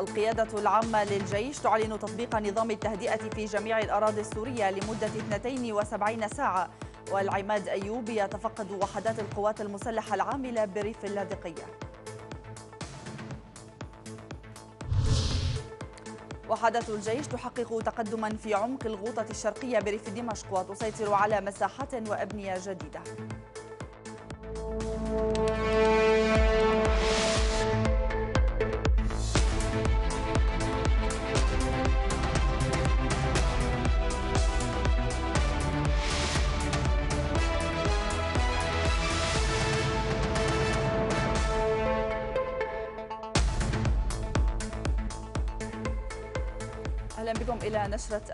القيادة العامة للجيش تعلن تطبيق نظام التهدئة في جميع الأراضي السورية لمدة 72 ساعة والعماد أيوب يتفقد وحدات القوات المسلحة العاملة بريف اللاذقية وحدة الجيش تحقق تقدما في عمق الغوطة الشرقية بريف دمشق وتسيطر على مساحات وأبنية جديدة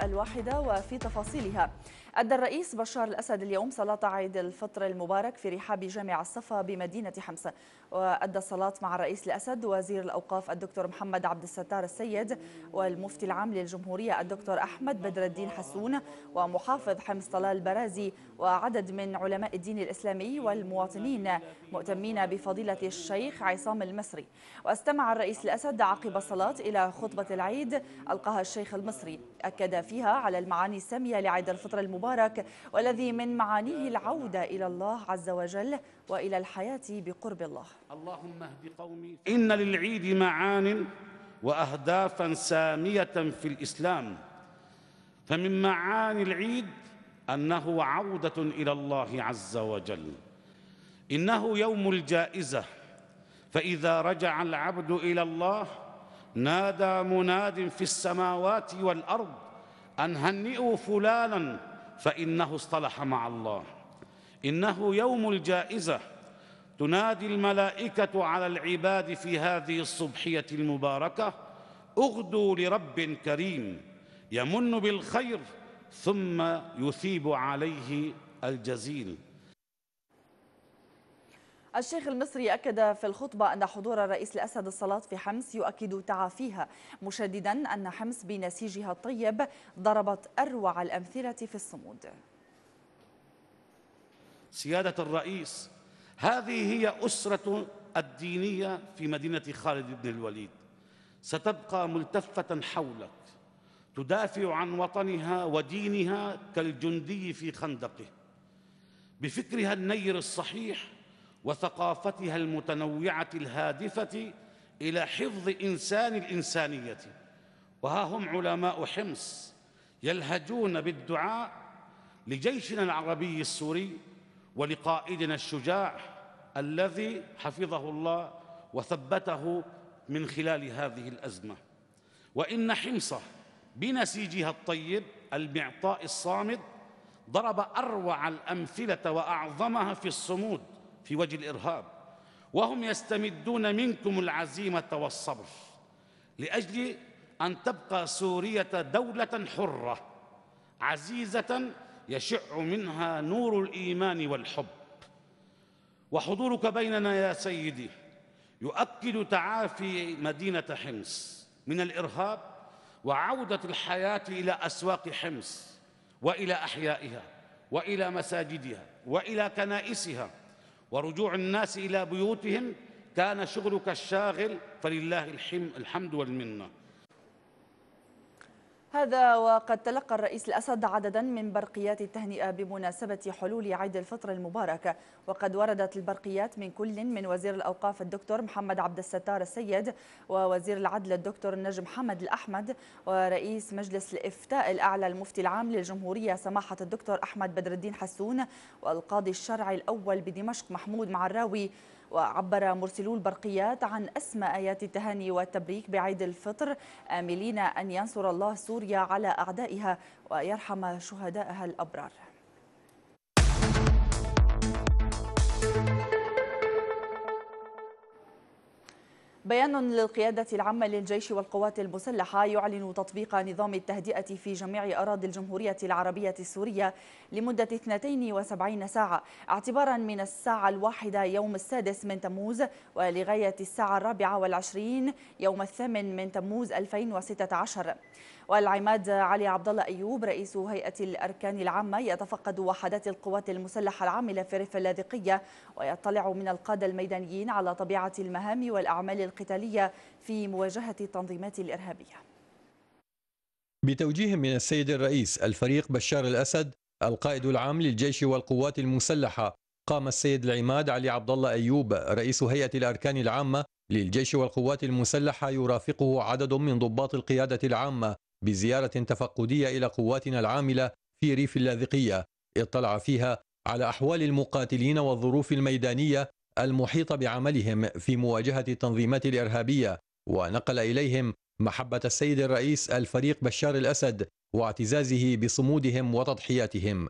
الواحدة وفي تفاصيلها أدى الرئيس بشار الأسد اليوم صلاة عيد الفطر المبارك في رحاب جامع الصفا بمدينة حمص وأدى الصلاة مع الرئيس الأسد وزير الأوقاف الدكتور محمد عبد الستار السيد والمفتي العام للجمهورية الدكتور أحمد بدر الدين حسون ومحافظ حمص طلال برازي وعدد من علماء الدين الإسلامي والمواطنين مؤتمين بفضيلة الشيخ عصام المصري واستمع الرئيس الأسد عقب الصلاة إلى خطبة العيد ألقاها الشيخ المصري أكد فيها على المعاني السامية لعيد الفطر المبارك المبارك والذي من معانيه العودة إلى الله عز وجل وإلى الحياة بقرب الله اللهم اهد قومي إن للعيد معان وأهدافا سامية في الإسلام فمن معاني العيد أنه عودة إلى الله عز وجل إنه يوم الجائزة فإذا رجع العبد إلى الله نادى مناد في السماوات والأرض أن هنئوا فلانا فإنه اصطلح مع الله إنه يوم الجائزة تنادي الملائكة على العباد في هذه الصبحية المباركة اغدوا لرب كريم يمن بالخير ثم يثيب عليه الجزيل الشيخ المصري أكد في الخطبة أن حضور الرئيس الأسد الصلاة في حمص يؤكد تعافيها مشددا أن حمص بنسيجها الطيب ضربت أروع الأمثلة في الصمود سيادة الرئيس هذه هي أسرة الدينية في مدينة خالد بن الوليد ستبقى ملتفة حولك تدافع عن وطنها ودينها كالجندي في خندقه بفكرها النير الصحيح وثقافتها المتنوعة الهادفة إلى حفظ إنسان الإنسانية وها هم علماء حمص يلهجون بالدعاء لجيشنا العربي السوري ولقائدنا الشجاع الذي حفظه الله وثبته من خلال هذه الأزمة وإن حمصة بنسيجها الطيب المعطاء الصامد ضرب أروع الأمثلة وأعظمها في الصمود في وجه الإرهاب وهم يستمدون منكم العزيمة والصبر لأجل أن تبقى سورية دولة حرة عزيزة يشع منها نور الإيمان والحب وحضورك بيننا يا سيدي يؤكد تعافي مدينة حمص من الإرهاب وعودة الحياة إلى أسواق حمص وإلى أحيائها وإلى مساجدها وإلى كنائسها ورجوع الناس إلى بيوتهم كان شغلك الشاغل فلله الحمد والمنه هذا وقد تلقى الرئيس الأسد عددا من برقيات التهنئة بمناسبة حلول عيد الفطر المبارك وقد وردت البرقيات من كل من وزير الأوقاف الدكتور محمد عبد الستار السيد ووزير العدل الدكتور النجم حمد الأحمد ورئيس مجلس الإفتاء الأعلى المفتي العام للجمهورية سماحة الدكتور أحمد بدر الدين حسون والقاضي الشرعي الأول بدمشق محمود معراوي وعبر مرسلو البرقيات عن أسمى آيات التهاني والتبريك بعيد الفطر آملين أن ينصر الله سوريا على أعدائها ويرحم شهدائها الأبرار بيان للقيادة العامة للجيش والقوات المسلحة يعلن تطبيق نظام التهدئة في جميع أراضي الجمهورية العربية السورية لمدة 72 ساعة اعتبارا من الساعة الواحدة يوم السادس من تموز ولغاية الساعة الرابعة والعشرين يوم الثامن من تموز 2016 والعماد علي عبد الله ايوب رئيس هيئه الاركان العامه يتفقد وحدات القوات المسلحه العامله في ريف اللاذقيه ويطلع من القاده الميدانيين على طبيعه المهام والاعمال القتاليه في مواجهه التنظيمات الارهابيه. بتوجيه من السيد الرئيس الفريق بشار الاسد القائد العام للجيش والقوات المسلحه قام السيد العماد علي عبد الله ايوب رئيس هيئه الاركان العامه للجيش والقوات المسلحه يرافقه عدد من ضباط القياده العامه بزيارة تفقدية إلى قواتنا العاملة في ريف اللاذقية اطلع فيها على أحوال المقاتلين والظروف الميدانية المحيطة بعملهم في مواجهة التنظيمات الإرهابية ونقل إليهم محبة السيد الرئيس الفريق بشار الأسد واعتزازه بصمودهم وتضحياتهم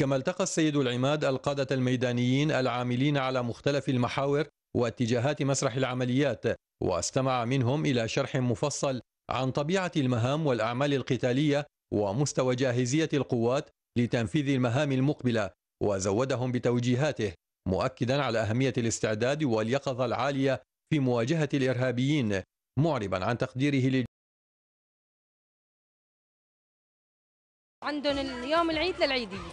كما التقى السيد العماد القادة الميدانيين العاملين على مختلف المحاور واتجاهات مسرح العمليات واستمع منهم إلى شرح مفصل عن طبيعة المهام والأعمال القتالية ومستوى جاهزية القوات لتنفيذ المهام المقبلة وزودهم بتوجيهاته مؤكدا على أهمية الاستعداد واليقظة العالية في مواجهة الإرهابيين معربا عن تقديره لل... عندهم اليوم العيد للعيدية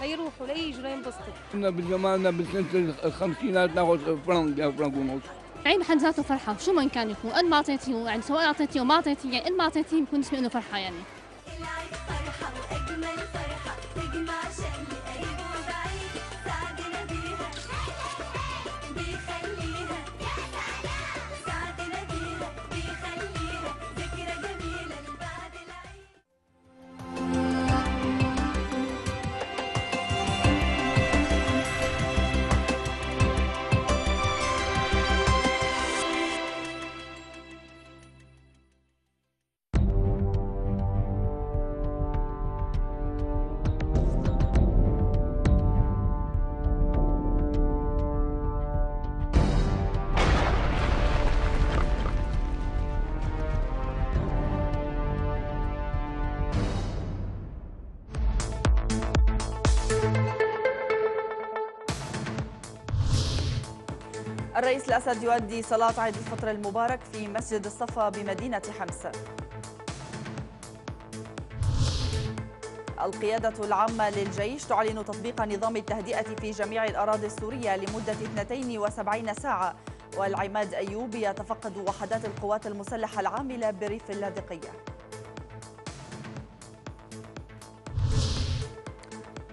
لا يروحوا لا يجوا لا ينبسطوا كنا بزماننا بالسنة الخمسينات ناخذ فرنك فرنك ونص يعني بحد ذاته فرحه شو ما كان يكون قد ما اعطيتيه يعني سواء اعطيتيه وما اعطيتيه يعني قد ما اعطيتيه بكون بالنسبه إنه فرحه يعني الرئيس الأسد يؤدي صلاة عيد الفطر المبارك في مسجد الصفا بمدينة حمص القيادة العامة للجيش تعلن تطبيق نظام التهدئة في جميع الأراضي السورية لمدة 72 ساعة والعماد أيوب يتفقد وحدات القوات المسلحة العاملة بريف اللاذقية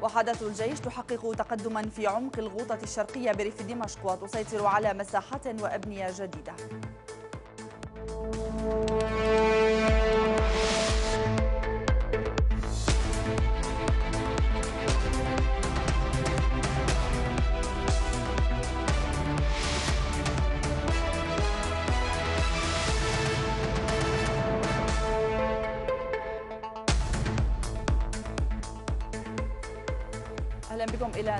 وحدات الجيش تحقق تقدما في عمق الغوطة الشرقية بريف دمشق وتسيطر على مساحات وأبنية جديدة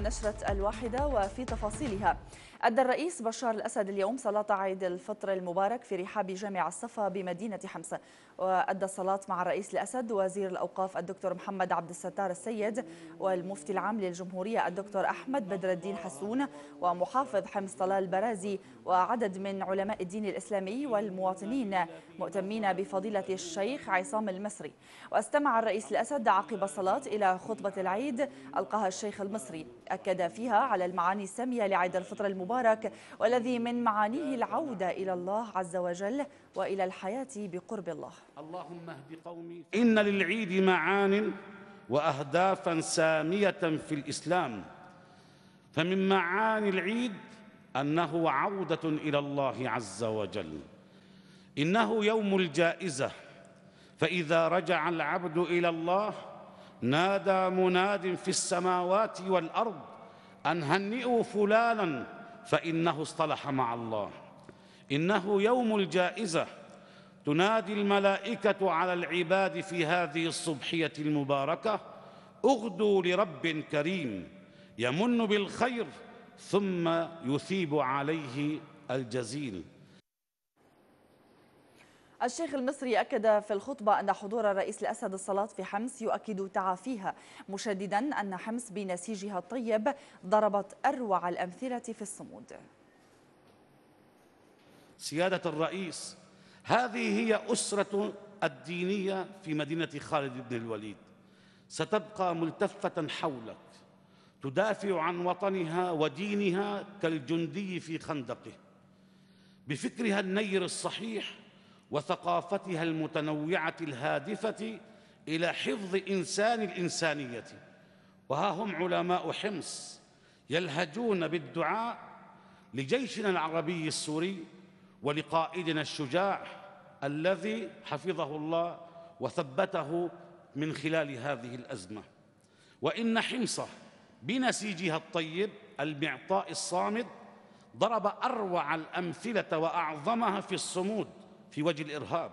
نشرة الواحدة وفي تفاصيلها أدى الرئيس بشار الأسد اليوم صلاة عيد الفطر المبارك في رحاب جامع الصفا بمدينة حمص وأدى الصلاة مع الرئيس الأسد وزير الأوقاف الدكتور محمد عبد الستار السيد والمفتي العام للجمهورية الدكتور أحمد بدر الدين حسون ومحافظ حمص طلال برازي وعدد من علماء الدين الإسلامي والمواطنين مؤتمين بفضيلة الشيخ عصام المصري واستمع الرئيس الأسد عقب الصلاة إلى خطبة العيد ألقاها الشيخ المصري أكد فيها على المعاني السامية لعيد الفطر المبارك المبارك والذي من معانيه العودة إلى الله عز وجل وإلى الحياة بقرب الله اللهم اهد قومي إن للعيد معان وأهدافا سامية في الإسلام فمن معاني العيد أنه عودة إلى الله عز وجل إنه يوم الجائزة فإذا رجع العبد إلى الله نادى مناد في السماوات والأرض أن هنئوا فلانا فإنه اصطلح مع الله إنه يوم الجائزة تنادي الملائكة على العباد في هذه الصبحية المباركة اغدوا لرب كريم يمن بالخير ثم يثيب عليه الجزيل الشيخ المصري أكد في الخطبة أن حضور الرئيس الأسد الصلاة في حمص يؤكد تعافيها مشددا أن حمص بنسيجها الطيب ضربت أروع الأمثلة في الصمود سيادة الرئيس هذه هي أسرة الدينية في مدينة خالد بن الوليد ستبقى ملتفة حولك تدافع عن وطنها ودينها كالجندي في خندقه بفكرها النير الصحيح وثقافتها المتنوعة الهادفة إلى حفظ إنسان الإنسانية وها هم علماء حمص يلهجون بالدعاء لجيشنا العربي السوري ولقائدنا الشجاع الذي حفظه الله وثبته من خلال هذه الأزمة وإن حمصة بنسيجها الطيب المعطاء الصامد ضرب أروع الأمثلة وأعظمها في الصمود في وجه الإرهاب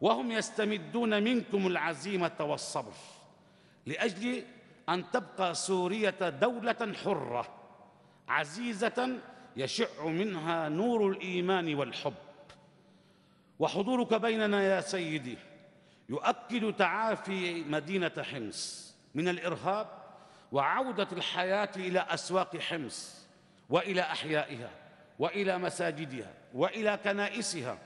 وهم يستمدون منكم العزيمة والصبر لأجل أن تبقى سورية دولة حرة عزيزة يشع منها نور الإيمان والحب وحضورك بيننا يا سيدي يؤكد تعافي مدينة حمص من الإرهاب وعودة الحياة إلى أسواق حمص وإلى أحيائها وإلى مساجدها وإلى كنائسها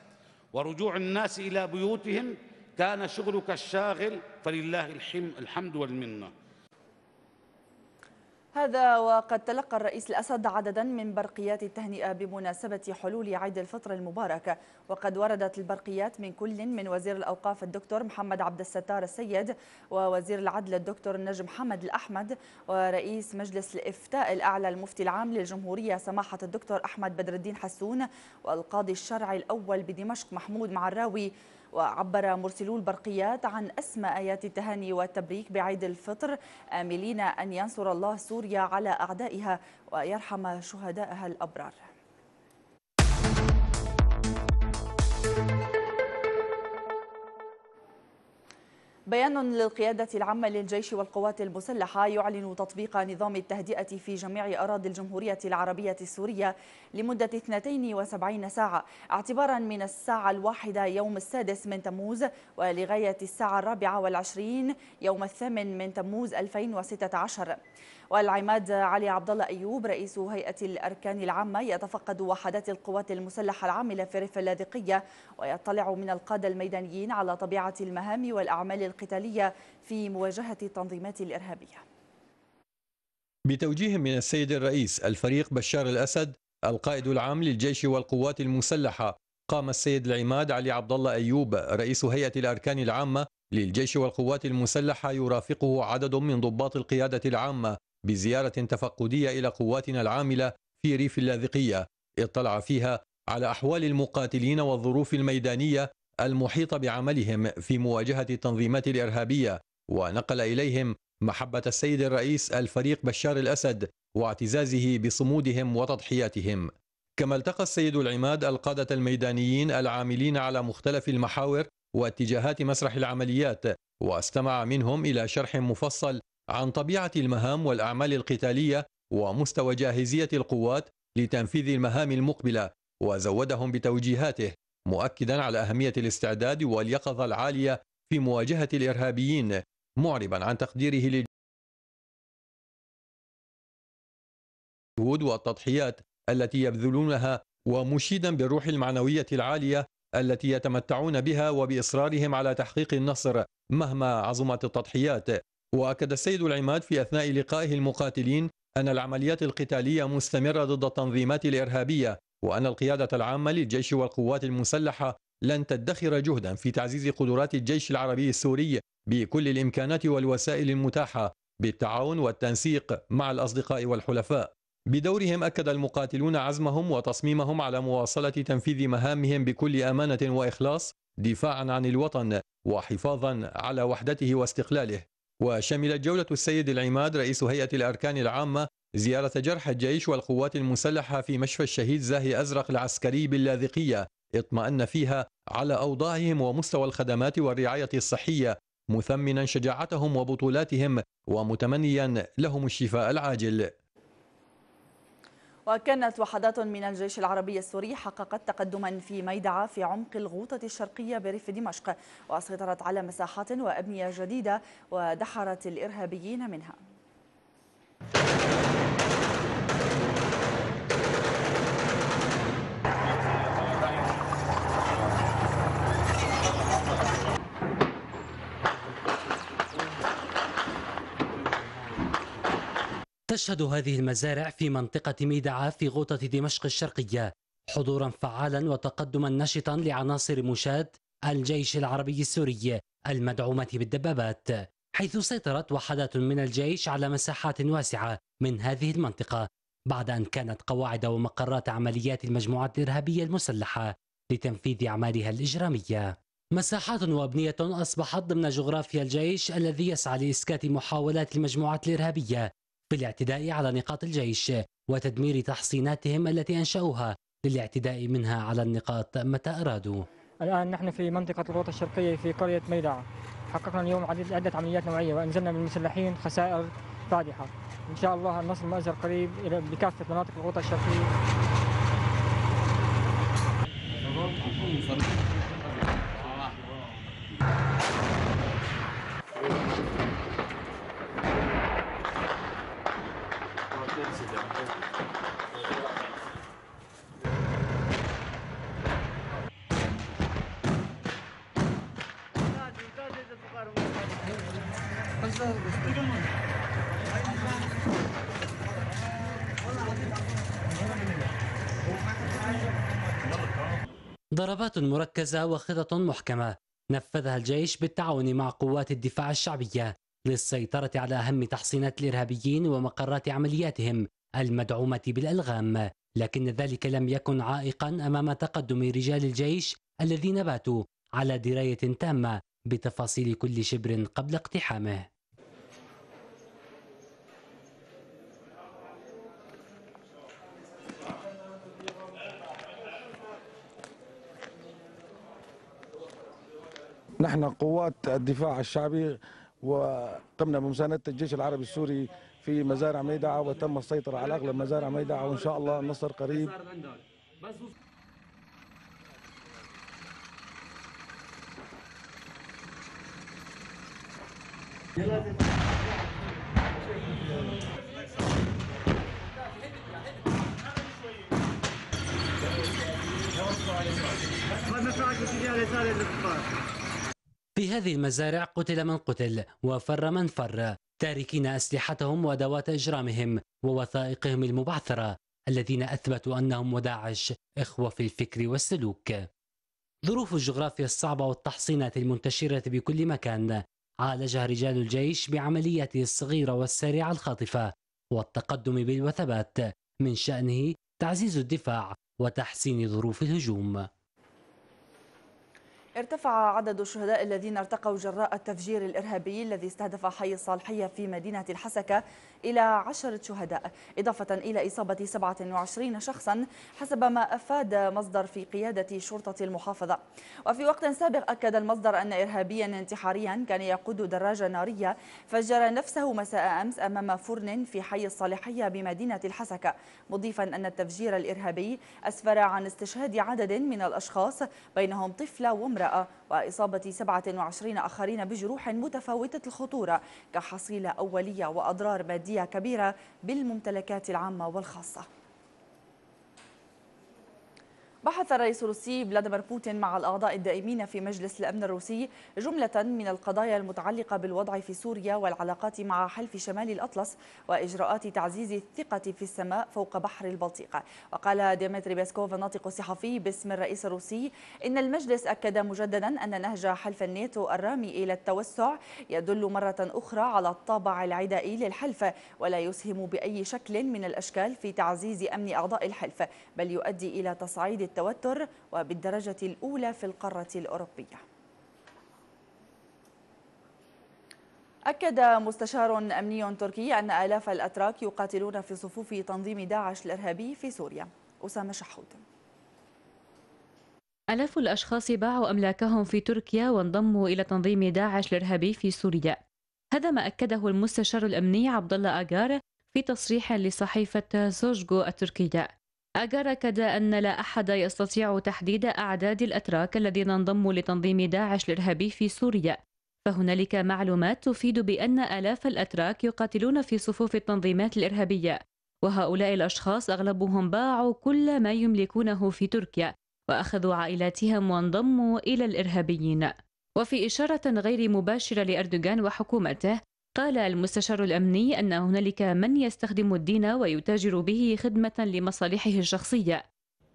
ورجوع الناس إلى بيوتهم كان شغلك الشاغل فلله الحمد والمنه هذا وقد تلقى الرئيس الأسد عددا من برقيات التهنئة بمناسبة حلول عيد الفطر المبارك وقد وردت البرقيات من كل من وزير الأوقاف الدكتور محمد عبد الستار السيد ووزير العدل الدكتور النجم حمد الأحمد ورئيس مجلس الإفتاء الأعلى المفتي العام للجمهورية سماحة الدكتور أحمد بدر الدين حسون والقاضي الشرعي الأول بدمشق محمود معراوي وعبر مرسلو البرقيات عن أسمى آيات التهاني والتبريك بعيد الفطر آملين أن ينصر الله سوريا على أعدائها ويرحم شهدائها الأبرار بيان للقيادة العامة للجيش والقوات المسلحة يعلن تطبيق نظام التهدئة في جميع أراضي الجمهورية العربية السورية لمدة 72 ساعة اعتبارا من الساعة الواحدة يوم السادس من تموز ولغاية الساعة الرابعة والعشرين يوم الثامن من تموز 2016 والعماد علي عبد الله ايوب رئيس هيئه الاركان العامه يتفقد وحدات القوات المسلحه العامله في ريف اللاذقيه ويطلع من القاده الميدانيين على طبيعه المهام والاعمال القتاليه في مواجهه التنظيمات الارهابيه. بتوجيه من السيد الرئيس الفريق بشار الاسد القائد العام للجيش والقوات المسلحه قام السيد العماد علي عبد الله ايوب رئيس هيئه الاركان العامه للجيش والقوات المسلحه يرافقه عدد من ضباط القياده العامه بزيارة تفقدية إلى قواتنا العاملة في ريف اللاذقية اطلع فيها على أحوال المقاتلين والظروف الميدانية المحيطة بعملهم في مواجهة التنظيمات الإرهابية ونقل إليهم محبة السيد الرئيس الفريق بشار الأسد واعتزازه بصمودهم وتضحياتهم كما التقى السيد العماد القادة الميدانيين العاملين على مختلف المحاور واتجاهات مسرح العمليات واستمع منهم إلى شرح مفصل عن طبيعة المهام والأعمال القتالية ومستوى جاهزية القوات لتنفيذ المهام المقبلة وزودهم بتوجيهاته مؤكدا على أهمية الاستعداد واليقظة العالية في مواجهة الإرهابيين معربا عن تقديره للجهود والتضحيات التي يبذلونها ومشيدا بالروح المعنوية العالية التي يتمتعون بها وبإصرارهم على تحقيق النصر مهما عظمت التضحيات وأكد السيد العماد في أثناء لقائه المقاتلين أن العمليات القتالية مستمرة ضد التنظيمات الإرهابية وأن القيادة العامة للجيش والقوات المسلحة لن تدخر جهدا في تعزيز قدرات الجيش العربي السوري بكل الإمكانات والوسائل المتاحة بالتعاون والتنسيق مع الأصدقاء والحلفاء بدورهم أكد المقاتلون عزمهم وتصميمهم على مواصلة تنفيذ مهامهم بكل أمانة وإخلاص دفاعا عن الوطن وحفاظا على وحدته واستقلاله وشملت جولة السيد العماد رئيس هيئة الأركان العامة زيارة جرح الجيش والقوات المسلحة في مشفى الشهيد زاهي أزرق العسكري باللاذقية اطمأن فيها على أوضاعهم ومستوى الخدمات والرعاية الصحية مثمنا شجاعتهم وبطولاتهم ومتمنيا لهم الشفاء العاجل وكانت وحدات من الجيش العربي السوري حققت تقدما في ميدعة في عمق الغوطة الشرقية بريف دمشق وسيطرت على مساحات وأبنية جديدة ودحرت الإرهابيين منها تشهد هذه المزارع في منطقة ميدعة في غوطة دمشق الشرقية حضورا فعالا وتقدما نشطا لعناصر مشاة الجيش العربي السوري المدعومة بالدبابات حيث سيطرت وحدات من الجيش على مساحات واسعة من هذه المنطقة بعد أن كانت قواعد ومقرات عمليات المجموعات الإرهابية المسلحة لتنفيذ أعمالها الإجرامية مساحات وأبنية أصبحت ضمن جغرافيا الجيش الذي يسعى لإسكات محاولات المجموعات الإرهابية بالاعتداء على نقاط الجيش وتدمير تحصيناتهم التي أنشأوها للاعتداء منها على النقاط متى أرادوا الآن نحن في منطقة الغوطه الشرقية في قرية ميدع حققنا اليوم عدة عمليات نوعية وأنزلنا من المسلحين خسائر فادحة إن شاء الله نصل مأزر قريب الى بكافة مناطق الغوطة الشرقية ضربات مركزة وخطط محكمة نفذها الجيش بالتعاون مع قوات الدفاع الشعبية للسيطرة على أهم تحصينات الإرهابيين ومقرات عملياتهم المدعومة بالألغام لكن ذلك لم يكن عائقا أمام تقدم رجال الجيش الذين باتوا على دراية تامة بتفاصيل كل شبر قبل اقتحامه نحن قوات الدفاع الشعبي وقمنا بمساندة الجيش العربي السوري في مزارع ميدعة وتم السيطرة على أغلب مزارع ميدعة وإن شاء الله النصر قريب ما نفعك وتجي على سالة الكفار في هذه المزارع قتل من قتل وفر من فر تاركين أسلحتهم وأدوات إجرامهم ووثائقهم المبعثرة الذين أثبتوا أنهم وداعش إخوة في الفكر والسلوك ظروف الجغرافيا الصعبة والتحصينات المنتشرة بكل مكان عالجها رجال الجيش بعملياته الصغيرة والسريعة الخاطفة والتقدم بالوثبات من شأنه تعزيز الدفاع وتحسين ظروف الهجوم ارتفع عدد الشهداء الذين ارتقوا جراء التفجير الإرهابي الذي استهدف حي الصالحية في مدينة الحسكة إلى عشرة شهداء إضافة إلى إصابة 27 شخصا حسب ما أفاد مصدر في قيادة شرطة المحافظة وفي وقت سابق أكد المصدر أن إرهابيا انتحاريا كان يقود دراجة نارية فجر نفسه مساء أمس أمام فرن في حي الصالحية بمدينة الحسكة مضيفا أن التفجير الإرهابي أسفر عن استشهاد عدد من الأشخاص بينهم طفلة وامرأة امرأة وإصابة 27 آخرين بجروح متفاوتة الخطورة كحصيلة أولية وأضرار مادية كبيرة بالممتلكات العامة والخاصة بحث الرئيس الروسي فلاديمير بوتين مع الأعضاء الدائمين في مجلس الأمن الروسي جملة من القضايا المتعلقة بالوضع في سوريا والعلاقات مع حلف شمال الأطلس وإجراءات تعزيز الثقة في السماء فوق بحر البلطيق وقال ديمتري بيسكوف الناطق الصحفي باسم الرئيس الروسي إن المجلس أكد مجددا أن نهج حلف الناتو الرامي إلى التوسع يدل مرة أخرى على الطابع العدائي للحلف ولا يسهم بأي شكل من الأشكال في تعزيز أمن أعضاء الحلف بل يؤدي إلى تصعيد التوتر وبالدرجة الأولى في القارة الأوروبية أكد مستشار أمني تركي أن آلاف الأتراك يقاتلون في صفوف تنظيم داعش الإرهابي في سوريا أسامة شحود آلاف الأشخاص باعوا أملاكهم في تركيا وانضموا إلى تنظيم داعش الإرهابي في سوريا هذا ما أكده المستشار الأمني عبد الله أجار في تصريح لصحيفة زوجكو التركية أجر كدا أن لا أحد يستطيع تحديد أعداد الأتراك الذين انضموا لتنظيم داعش الإرهابي في سوريا فهنالك معلومات تفيد بأن آلاف الأتراك يقاتلون في صفوف التنظيمات الإرهابية وهؤلاء الأشخاص أغلبهم باعوا كل ما يملكونه في تركيا وأخذوا عائلاتهم وانضموا إلى الإرهابيين وفي إشارة غير مباشرة لأردوغان وحكومته قال المستشار الأمني أن هنالك من يستخدم الدين ويتاجر به خدمة لمصالحه الشخصية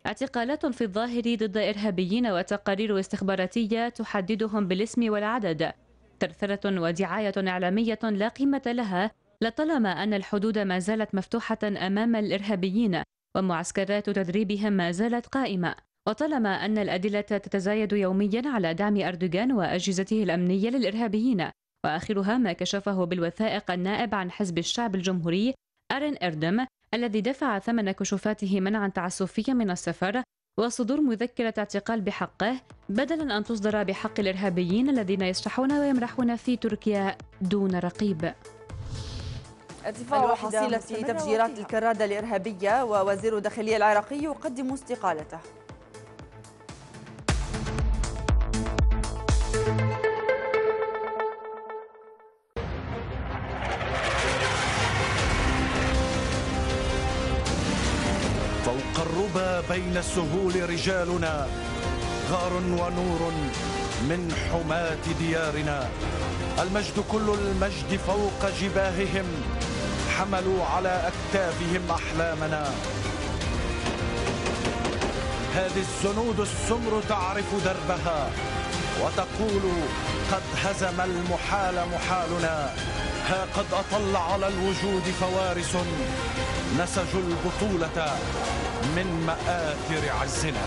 اعتقالات في الظاهر ضد إرهابيين وتقارير استخباراتية تحددهم بالاسم والعدد ثرثرة ودعاية إعلامية لا قيمة لها لطالما أن الحدود ما زالت مفتوحة أمام الإرهابيين ومعسكرات تدريبهم ما زالت قائمة وطالما أن الأدلة تتزايد يوميا على دعم أردوغان وأجهزته الأمنية للإرهابيين وآخرها ما كشفه بالوثائق النائب عن حزب الشعب الجمهوري أرين إردم الذي دفع ثمن كشوفاته منعا تعسفيا من السفر وصدور مذكرة اعتقال بحقه بدلا أن تصدر بحق الإرهابيين الذين يشرحون ويمرحون في تركيا دون رقيب ارتفاع حصيلة تفجيرات الكرادة الإرهابية ووزير الداخلية العراقي يقدم استقالته بين السهول رجالنا غار ونور من حماة ديارنا المجد كل المجد فوق جباههم حملوا على أكتافهم أحلامنا هذه الزنود السمر تعرف دربها وتقول قد هزم المحال محالنا ها قد أطل على الوجود فوارس نسجوا البطولة من مآثر عزنا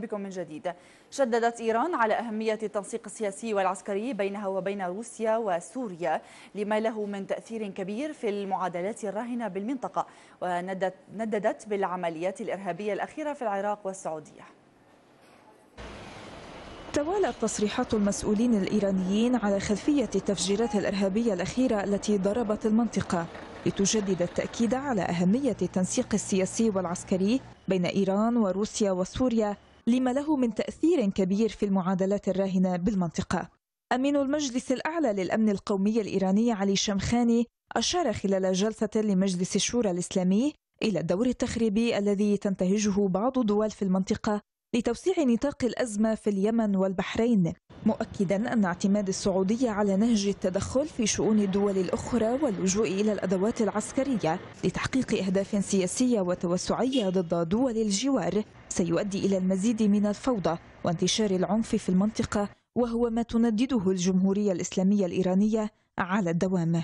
بكم من جديد شددت إيران على أهمية التنسيق السياسي والعسكري بينها وبين روسيا وسوريا لما له من تأثير كبير في المعادلات الراهنة بالمنطقة ونددت بالعمليات الإرهابية الأخيرة في العراق والسعودية توالت تصريحات المسؤولين الإيرانيين على خلفية التفجيرات الإرهابية الأخيرة التي ضربت المنطقة لتجدد التأكيد على أهمية التنسيق السياسي والعسكري بين إيران وروسيا وسوريا لما له من تأثير كبير في المعادلات الراهنة بالمنطقة أمين المجلس الأعلى للأمن القومي الإيراني علي شمخاني أشار خلال جلسة لمجلس الشورى الإسلامي إلى الدور التخريبي الذي تنتهجه بعض الدول في المنطقة لتوسيع نطاق الأزمة في اليمن والبحرين مؤكدا أن اعتماد السعودية على نهج التدخل في شؤون الدول الأخرى واللجوء إلى الأدوات العسكرية لتحقيق أهداف سياسية وتوسعية ضد دول الجوار سيؤدي إلى المزيد من الفوضى وانتشار العنف في المنطقة وهو ما تندده الجمهورية الإسلامية الإيرانية على الدوام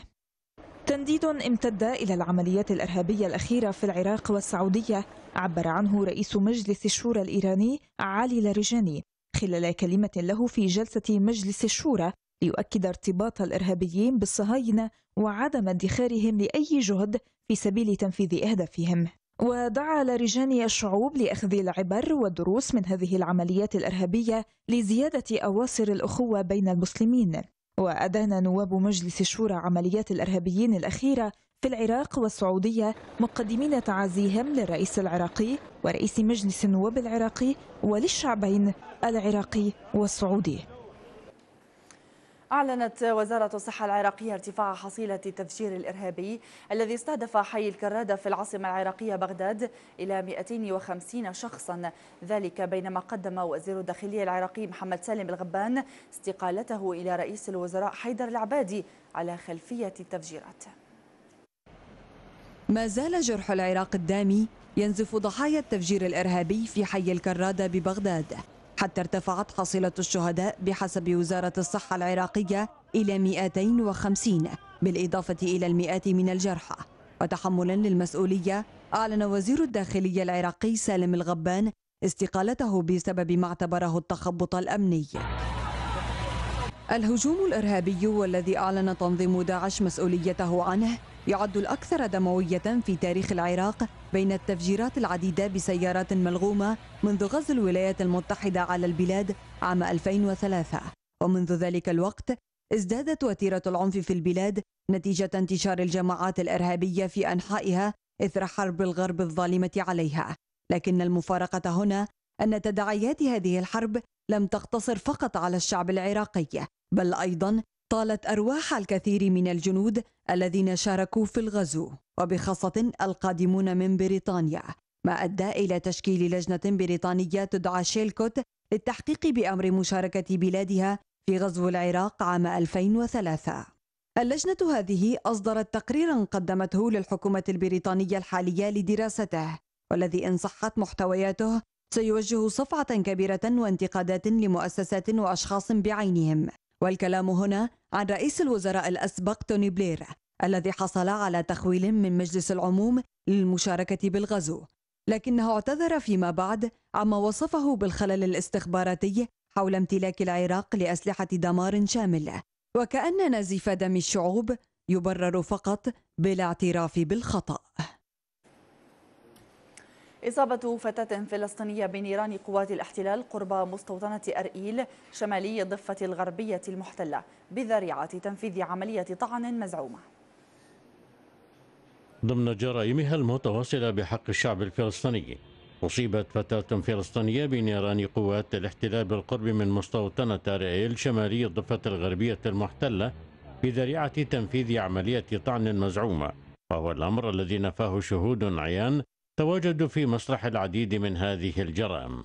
تنديد امتد إلى العمليات الإرهابية الأخيرة في العراق والسعودية عبر عنه رئيس مجلس الشورى الإيراني علي لاريجاني خلال كلمة له في جلسة مجلس الشورى ليؤكد ارتباط الإرهابيين بالصهاينة وعدم ادخارهم لأي جهد في سبيل تنفيذ أهدافهم ودعا لرجاني الشعوب لأخذ العبر والدروس من هذه العمليات الإرهابية لزيادة أواصر الأخوة بين المسلمين وأدان نواب مجلس الشورى عمليات الإرهابيين الأخيرة في العراق والسعودية مقدمين تعازيهم للرئيس العراقي ورئيس مجلس النواب العراقي وللشعبين العراقي والسعودي أعلنت وزارة الصحة العراقية ارتفاع حصيلة التفجير الإرهابي الذي استهدف حي الكرادة في العاصمة العراقية بغداد إلى 250 شخصا ذلك بينما قدم وزير الداخلية العراقي محمد سالم الغبان استقالته إلى رئيس الوزراء حيدر العبادي على خلفية التفجيرات ما زال جرح العراق الدامي ينزف ضحايا التفجير الإرهابي في حي الكرادة ببغداد حتى ارتفعت حصيلة الشهداء بحسب وزارة الصحة العراقية إلى 250 بالإضافة إلى المئات من الجرحى وتحملا للمسؤولية أعلن وزير الداخلية العراقي سالم الغبان استقالته بسبب ما اعتبره التخبط الأمني الهجوم الإرهابي والذي أعلن تنظيم داعش مسؤوليته عنه يعد الأكثر دموية في تاريخ العراق بين التفجيرات العديدة بسيارات ملغومة منذ غزو الولايات المتحدة على البلاد عام 2003 ومنذ ذلك الوقت ازدادت وتيرة العنف في البلاد نتيجة انتشار الجماعات الإرهابية في أنحائها إثر حرب الغرب الظالمة عليها لكن المفارقة هنا أن تداعيات هذه الحرب لم تقتصر فقط على الشعب العراقي بل أيضا طالت أرواح الكثير من الجنود الذين شاركوا في الغزو وبخاصة القادمون من بريطانيا ما أدى إلى تشكيل لجنة بريطانية تدعى شيلكوت للتحقيق بأمر مشاركة بلادها في غزو العراق عام 2003 اللجنة هذه أصدرت تقريرا قدمته للحكومة البريطانية الحالية لدراسته والذي إن صحت محتوياته سيوجه صفعة كبيرة وانتقادات لمؤسسات وأشخاص بعينهم والكلام هنا عن رئيس الوزراء الأسبق توني بلير الذي حصل على تخويل من مجلس العموم للمشاركة بالغزو لكنه اعتذر فيما بعد عما وصفه بالخلل الاستخباراتي حول امتلاك العراق لأسلحة دمار شامل وكأن نزيف دم الشعوب يبرر فقط بالاعتراف بالخطأ إصابة فتاة فلسطينية بنيران قوات الاحتلال قرب مستوطنة أرئيل شمالي الضفة الغربية المحتلة بذريعة تنفيذ عملية طعن مزعومة ضمن جرائمها المتواصلة بحق الشعب الفلسطيني أصيبت فتاة فلسطينية بنيران قوات الاحتلال بالقرب من مستوطنة أرئيل شمالي الضفة الغربية المحتلة بذريعة تنفيذ عملية طعن مزعومة وهو الأمر الذي نفاه شهود عيان تواجدوا في مسرح العديد من هذه الجرائم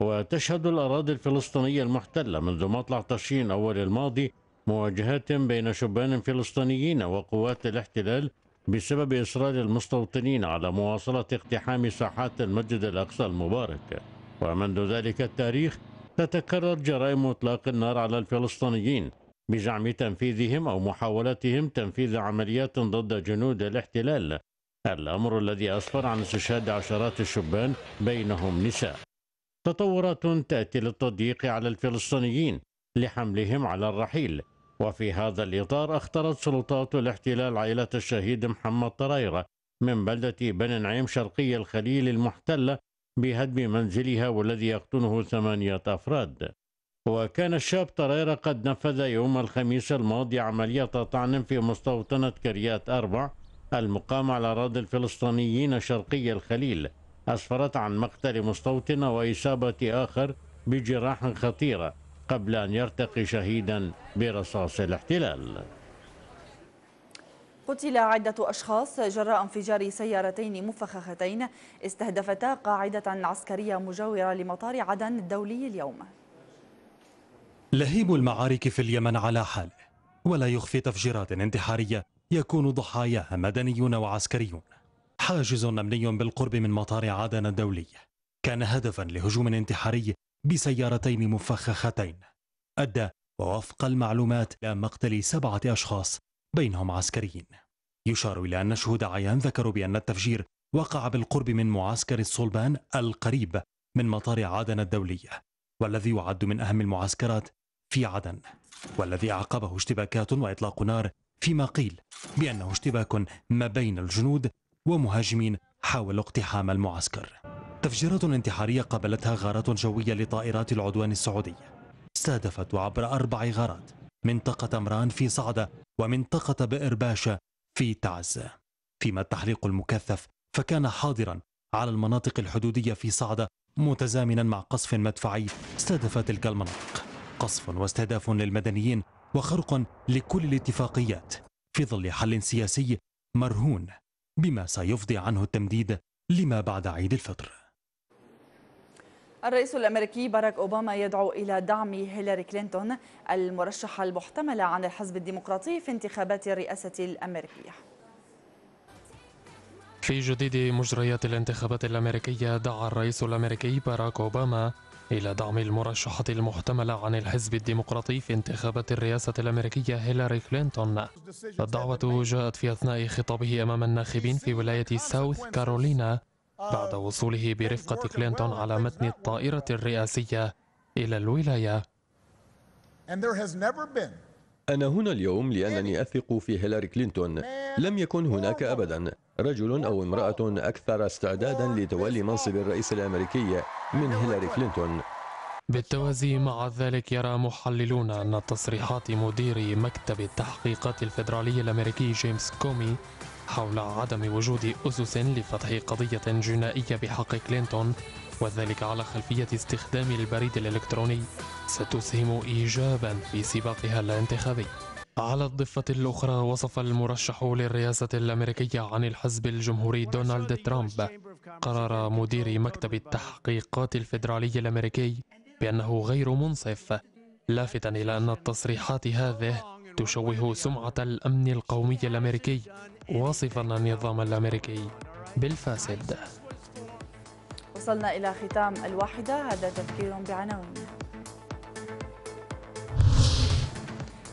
وتشهد الأراضي الفلسطينية المحتلة منذ مطلع تشرين أول الماضي مواجهات بين شبان فلسطينيين وقوات الاحتلال بسبب إصرار المستوطنين على مواصلة اقتحام ساحات المسجد الأقصى المبارك ومنذ ذلك التاريخ تتكرر جرائم إطلاق النار على الفلسطينيين بزعم تنفيذهم أو محاولاتهم تنفيذ عمليات ضد جنود الاحتلال الأمر الذي أسفر عن استشهاد عشرات الشبان بينهم نساء تطورات تأتي للتضييق على الفلسطينيين لحملهم على الرحيل وفي هذا الإطار اختارت سلطات الاحتلال عائلة الشهيد محمد طريرة من بلدة بني نعيم شرقي الخليل المحتلة بهدم منزلها والذي يقطنه ثمانية أفراد وكان الشاب طريرة قد نفذ يوم الخميس الماضي عملية طعن في مستوطنة كريات أربع المقام على أراضي الفلسطينيين شرقي الخليل أسفرت عن مقتل مستوطن وإصابة آخر بجراح خطيرة قبل أن يرتقي شهيدا برصاص الاحتلال قتل عدة أشخاص جراء انفجار سيارتين مفخختين استهدفتا قاعدة عسكرية مجاورة لمطار عدن الدولي اليوم لهيب المعارك في اليمن على حاله ولا يخفي تفجيرات انتحارية يكون ضحاياها مدنيون وعسكريون حاجز أمني بالقرب من مطار عدن الدولي كان هدفا لهجوم انتحاري بسيارتين مفخختين أدى وفق المعلومات إلى مقتل سبعة أشخاص بينهم عسكريين يشار إلى أن شهود عيان ذكروا بأن التفجير وقع بالقرب من معسكر الصلبان القريب من مطار عدن الدولي والذي يعد من أهم المعسكرات في عدن والذي أعقبه اشتباكات وإطلاق نار فيما قيل بأنه اشتباك ما بين الجنود ومهاجمين حاولوا اقتحام المعسكر تفجيرات انتحارية قابلتها غارات جوية لطائرات العدوان السعودي استهدفت عبر أربع غارات منطقة أمران في صعدة ومنطقة بئر باشا في تعز فيما التحليق المكثف فكان حاضرا على المناطق الحدودية في صعدة متزامنا مع قصف مدفعي استهدف تلك المناطق قصف واستهداف للمدنيين وخرق لكل الاتفاقيات في ظل حل سياسي مرهون بما سيفضي عنه التمديد لما بعد عيد الفطر الرئيس الامريكي باراك اوباما يدعو الى دعم هيلاري كلينتون المرشحه المحتمله عن الحزب الديمقراطي في انتخابات الرئاسه الامريكيه في جديد مجريات الانتخابات الامريكيه دعا الرئيس الامريكي باراك اوباما إلى دعم المرشحة المحتملة عن الحزب الديمقراطي في انتخابات الرئاسة الأمريكية هيلاري كلينتون الدعوة جاءت في أثناء خطابه أمام الناخبين في ولاية ساوث كارولينا بعد وصوله برفقة كلينتون على متن الطائرة الرئاسية إلى الولاية أنا هنا اليوم لأنني أثق في هيلاري كلينتون لم يكن هناك أبدا رجل أو امرأة أكثر استعدادا لتولي منصب الرئيس الأمريكي من هيلاري كلينتون بالتوازي مع ذلك يرى محللون أن تصريحات مدير مكتب التحقيقات الفيدرالي الأمريكي جيمس كومي حول عدم وجود أسس لفتح قضية جنائية بحق كلينتون وذلك على خلفية استخدام البريد الإلكتروني ستسهم إيجابا في سباقها الانتخابي على الضفة الأخرى وصف المرشح للرئاسة الأمريكية عن الحزب الجمهوري دونالد ترامب قرار مدير مكتب التحقيقات الفيدرالي الأمريكي بأنه غير منصف لافتا إلى أن التصريحات هذه تشوه سمعة الأمن القومي الأمريكي واصفا النظام الأمريكي بالفاسد وصلنا إلى ختام الواحدة هذا تفكير بعناوين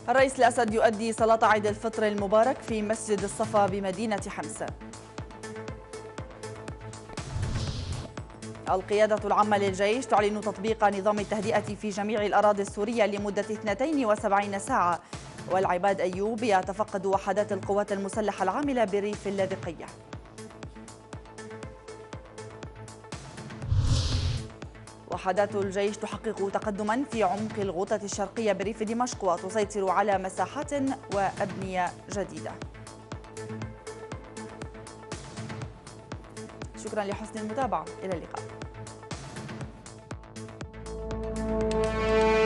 الرئيس الأسد يؤدي صلاة عيد الفطر المبارك في مسجد الصفا بمدينة حمص القيادة العامة للجيش تعلن تطبيق نظام التهدئة في جميع الأراضي السورية لمدة 72 ساعة والعباد أيوب يتفقد وحدات القوات المسلحة العاملة بريف اللاذقية وحدات الجيش تحقق تقدما في عمق الغوطة الشرقية بريف دمشق وتسيطر على مساحات وأبنية جديدة شكرا لحسن المتابعة إلى اللقاء